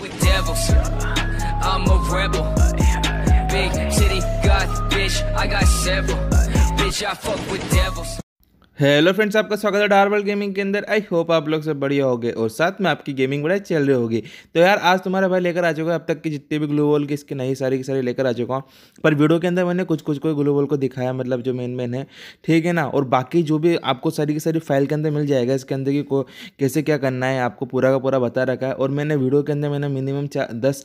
with devils. I'm a rebel. Big city, god, bitch, I got several. Bitch, I fuck with devils. Hello friends आपका स्वागत है डार्बल gaming के अंदर I hope आप लोग सब बढ़िया होगे और साथ में आपकी गेमिंग बढ़िया चल रही होगी तो यार आज तुम्हारा भाई लेकर आ चुका है अब तक की जितने भी ग्लू वॉल के इसके नई सारी की सारी लेकर आ चुका हूँ पर वीडियो के अंदर मैंने कुछ कुछ को ग्लू वॉल को दिखाया मतलब जो मेन मेन है ठीक है ना और बाकी जो भी आपको सारी की सारी फाइल के अंदर मिल जाएगा इसके अंदर की कैसे क्या करना है आपको पूरा का पूरा बता रखा है और मैंने वीडियो के अंदर मैंने मिनिमम दस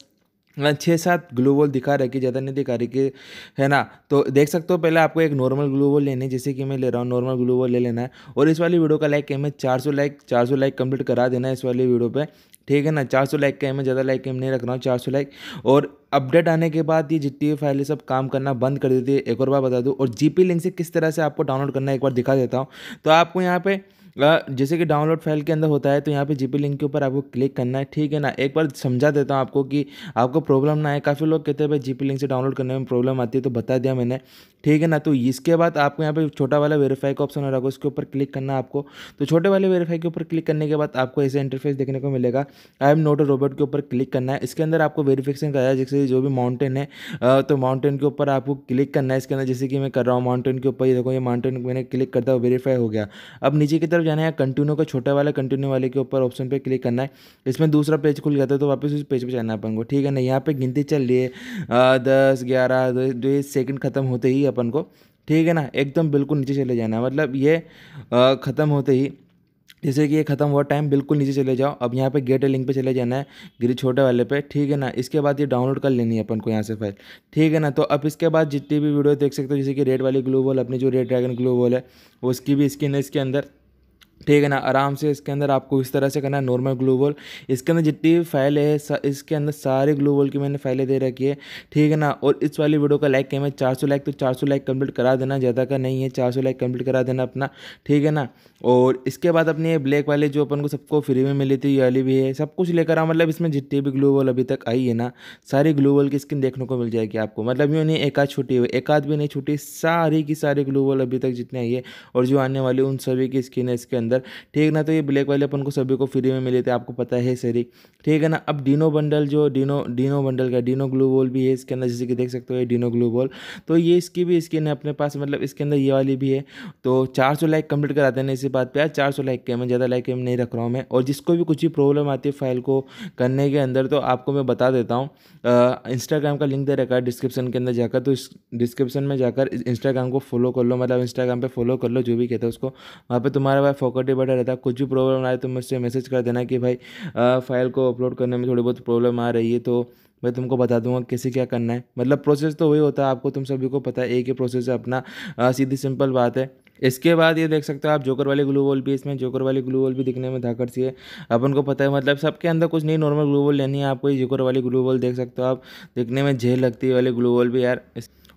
छः सात ग्लू बॉल दिखा कि ज़्यादा नहीं दिखा रही कि है ना तो देख सकते हो पहले आपको एक नॉर्मल ग्लू लेने लेनी जैसे कि मैं ले रहा हूँ नॉर्मल ग्लू ले लेना है और इस वाली वीडियो का लाइक एम है चार सौ लाइक चार सौ लाइक कंप्लीट करा देना है इस वाली वीडियो पे ठीक है ना चार सौ लाइक का एम ज़्यादा लाइक एम नहीं रख रहा हूँ चार सौ लाइक और अपडेट आने के बाद ये जितनी भी फाइलें सब काम करना बंद कर देती है एक और बार बता दूँ और जी लिंक से किस तरह से आपको डाउनलोड करना है एक बार दिखा देता हूँ तो आपको यहाँ पर जैसे कि डाउनलोड फाइल के अंदर होता है तो यहाँ पे जीपी लिंक के ऊपर आपको क्लिक करना है ठीक है ना एक बार समझा देता हूँ आपको कि आपको प्रॉब्लम ना आए काफ़ी लोग कहते हैं भाई जीपी लिंक से डाउनलोड करने में प्रॉब्लम आती है तो बता दिया मैंने ठीक है ना तो इसके बाद आपको यहाँ पे छोटा वाला वेरीफाई का ऑप्शन हो रहा है उसके ऊपर क्लिक करना आपको तो छोटे वाले वेरीफाई के ऊपर क्लिक करने के बाद आपको ऐसे इंटरफेस देखने को मिलेगा आई एम नोट रोबोट के ऊपर क्लिक करना है इसके अंदर आपको वेरीफिकेशन कराया है जैसे जो भी माउंटेन है तो माउंटेन के ऊपर आपको क्लिक करना है इसके अंदर जैसे कि मैं कर रहा हूँ माउंटेन के ऊपर ये देखो ये माउंटेन मैंने क्लिक करता हूँ वेरीफाई हो गया अब नीचे की तरफ तरफ जाना है कंटिन्यू का छोटा वाला कंटिन्यू वाले के ऊपर ऑप्शन पर क्लिक करना है इसमें दूसरा पेज खुल जाता है तो वापस उस पेज पर जाना है अपन को ठीक है ना यहाँ पर गिनती चल रही है दस ग्यारह दो सेकेंड ख़त्म होते ही अपन को ठीक है ना एकदम बिल्कुल नीचे चले जाना है मतलब ये ख़त्म होते ही जैसे कि ये खत्म हुआ टाइम बिल्कुल नीचे चले जाओ अब यहाँ पे गेट लिंक पे चले जाना है गिरी छोटे वाले पे ठीक है ना इसके बाद ये डाउनलोड कर लेनी है अपन को यहाँ से फाइल ठीक है ना तो अब इसके बाद जितनी भी वीडियो देख सकते हो जैसे कि रेड वाली ग्लू वॉल अपनी जो रेड ड्रैगन ग्लू वॉल है उसकी भी स्किन है इसके अंदर ठीक है ना आराम से इसके अंदर आपको इस तरह से करना है नॉर्मल ग्लू इसके अंदर जितनी भी फाइल है इसके अंदर सारे ग्लू की मैंने फाइलें दे रखी है ठीक है ना और इस वाली वीडियो का लाइक मैं चार सौ लाइक तो चार सौ लाइक कंप्लीट करा देना ज़्यादा का नहीं है चार सौ लाइक कंप्लीट करा देना अपना ठीक है ना और इसके बाद अपनी ये ब्लैक वाले जो अपन को सबको फ्री में मिली थी वाली भी है सब कुछ लेकर आओ मतलब इसमें जितनी भी ग्लू अभी तक आई है ना सारी ग्लू की स्किन देखने को मिल जाएगी आपको मतलब यूँ नहीं एक आध छुट्टी हुई एक आध भी नहीं छुट्टी सारी की सारी ग्लू अभी तक जितनी आई है और जो आने वाली उन सभी की स्किन है इसके अंदर अंदर ठीक है ना तो ये ब्लैक वाले अपन को सभी को फ्री में मिले थे आपको पता है सरी ठीक है ना अब डीनो बंडल जो डीनो डीनो बंडल का डीनो ग्लू बॉल भी है इसके अंदर जैसे कि देख सकते हो ये डीनो ग्लू बॉल तो ये इसकी भी स्किन है अपने पास मतलब इसके अंदर ये वाली भी है तो चार लाइक कंप्लीट कराते हैं इसी बात पर यार चार लाइक के मैं ज़्यादा लाइक नहीं रख रहा हूँ मैं और जिसको भी कुछ भी प्रॉब्लम आती है फाइल को करने के अंदर तो आपको मैं बता देता हूँ इंस्टाग्राम का लिंक दे रखा है डिस्क्रिप्शन के अंदर जाकर तो इस डिस्क्रिप्शन में जाकर इंस्टाग्राम को फॉलो कर लो मतलब इंस्टाग्राम पे फॉलो कर लो जो भी कहते हैं उसको वहाँ पे तुम्हारा भाई फोकट बैठे रहता है कुछ भी प्रॉब्लम आए तो मुझसे मैसेज कर देना कि भाई फाइल को अपलोड करने में थोड़ी बहुत प्रॉब्लम आ रही है तो मैं तुमको बता दूंगा कैसे क्या करना है मतलब प्रोसेस तो वही होता है आपको तुम सभी को पता है एक ही प्रोसेस है अपना सीधी सिंपल बात है इसके बाद ये देख सकते हो आप जोकर वाले ग्लू वॉल भी इसमें जोकर वाली ग्लू वॉल भी दिखने में धाकड़ सी है अपन को पता है मतलब सबके अंदर कुछ नहीं नॉर्मल ग्लू वॉल लेनी है आपको ये जोकर वाली ग्लू वॉल देख सकते हो आप दिखने में झेल लगती है वाली ग्लू वॉल भी यार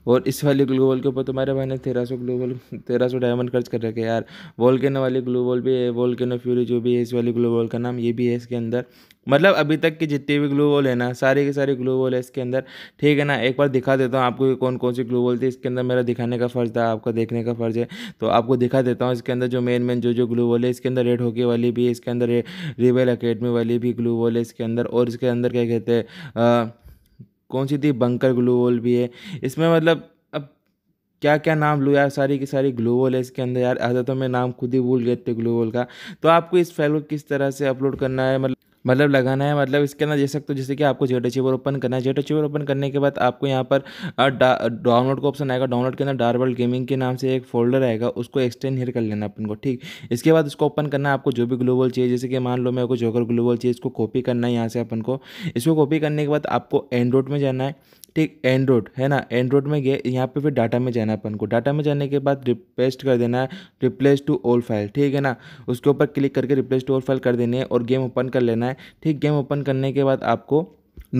और इस वाले ग्लू वॉल के ऊपर तुम्हारे भाई ने तेरह सौ ग्लू वॉल तेरह सौ डायमंड खर्च कर रखे यार वोल्केनो वाली ग्लू वॉल भी है वोल्केनो फ्यूरी जो भी है इस वाली ग्लू वॉल का नाम ये भी है इसके अंदर मतलब अभी तक की जितनी भी ग्लू वॉल है ना सारी के सारी ग्लू वॉल है इसके अंदर ठीक है ना एक बार दिखा देता हूँ आपको कौन कौन सी ग्लू वॉल थी इसके अंदर मेरा दिखाने का फ़र्ज़ था आपका देखने का फ़र्ज़ है तो आपको दिखा देता हूँ इसके अंदर जो मेन मेन जो जो ग्लू वॉल है इसके अंदर रेड हॉकी वाली भी इसके अंदर रिवेल अकेडमी वाली भी ग्लू वॉल है इसके अंदर और इसके अंदर क्या कहते हैं कौन सी थी बंकर ग्लू भी है इसमें मतलब अब क्या क्या नाम लूँ यार सारी की सारी ग्लू है इसके अंदर यार आधा तो मैं नाम खुद ही भूल गए थे ग्लू का तो आपको इस फाइल को किस तरह से अपलोड करना है मतलब मतलब लगाना है मतलब इसके अंदर सकते हो जैसे कि आपको जेट अचीवर ओपन करना है जेट अचीवर ओपन करने के बाद आपको यहाँ पर डाउनलोड का ऑप्शन आएगा डाउनलोड के अंदर वर्ल्ड गेमिंग के नाम से एक फोल्डर आएगा उसको एक्सटेंड हेयर कर लेना अपन को ठीक इसके बाद उसको ओपन करना है आपको जो भी ग्लोबल चाहिए जैसे कि मान लो मेरे को जोकर ग्लोबल चाहिए इसको कॉपी करना है यहाँ से अपन को इसको कॉपी करने के बाद आपको एंड्रॉइड में जाना है ठीक एंड्रॉइड है ना एंड्रॉइड में गए यहाँ पे फिर डाटा में जाना अपन को डाटा में जाने के बाद रिप्लेस्ट कर देना है रिप्लेस टू ऑल फाइल ठीक है ना उसके ऊपर क्लिक करके रिप्लेस टू ऑल फाइल कर देनी है और गेम ओपन कर लेना है है ठीक गेम ओपन करने के बाद आपको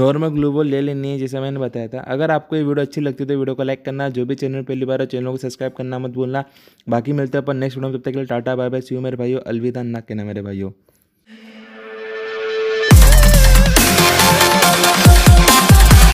नॉर्मल ग्लूबॉल ले लेनी है जैसे मैंने बताया था अगर आपको ये वीडियो अच्छी लगती है तो वीडियो को लाइक करना जो भी चैनल पहली बार है चैनल को सब्सक्राइब करना मत भूलना बाकी मिलते हैं अपन नेक्स्ट वीडियो में तब तक के लिए टाटा बाय बाय सी मेरे भाइयों अलविदा ना कहना मेरे भाइयों